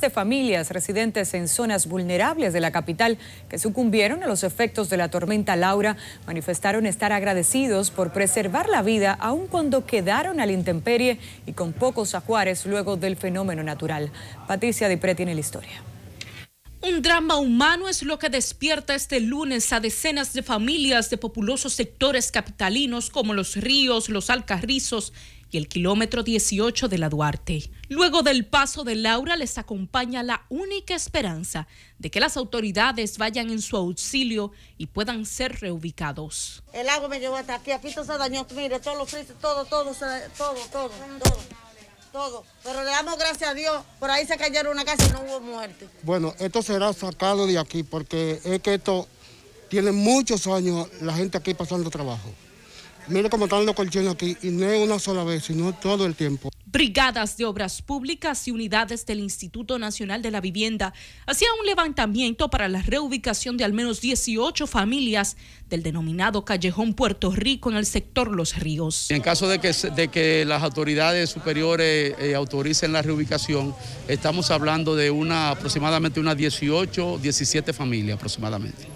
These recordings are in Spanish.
de familias residentes en zonas vulnerables de la capital que sucumbieron a los efectos de la tormenta Laura manifestaron estar agradecidos por preservar la vida aun cuando quedaron a la intemperie y con pocos ajuares luego del fenómeno natural. Patricia Dipré tiene la historia. Un drama humano es lo que despierta este lunes a decenas de familias de populosos sectores capitalinos como Los Ríos, Los Alcarrizos y el kilómetro 18 de la Duarte. Luego del paso de Laura les acompaña la única esperanza de que las autoridades vayan en su auxilio y puedan ser reubicados. El agua me llevó hasta aquí, aquí todo se dañó, mire, todos los todo, todo, todo, todo, todo. Todo, pero le damos gracias a Dios, por ahí se cayeron una casa y no hubo muerte. Bueno, esto será sacado de aquí porque es que esto tiene muchos años la gente aquí pasando trabajo. Mire cómo están los colchones aquí y no es una sola vez, sino todo el tiempo. Brigadas de Obras Públicas y unidades del Instituto Nacional de la Vivienda hacían un levantamiento para la reubicación de al menos 18 familias del denominado Callejón Puerto Rico en el sector Los Ríos. En caso de que, de que las autoridades superiores eh, autoricen la reubicación, estamos hablando de una aproximadamente unas 18, 17 familias aproximadamente.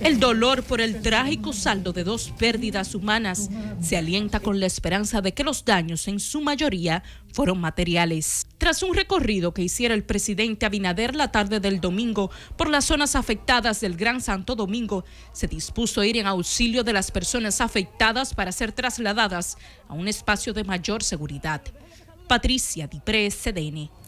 El dolor por el trágico saldo de dos pérdidas humanas se alienta con la esperanza de que los daños en su mayoría fueron materiales. Tras un recorrido que hiciera el presidente Abinader la tarde del domingo por las zonas afectadas del Gran Santo Domingo, se dispuso a ir en auxilio de las personas afectadas para ser trasladadas a un espacio de mayor seguridad. Patricia Dipré, CDN.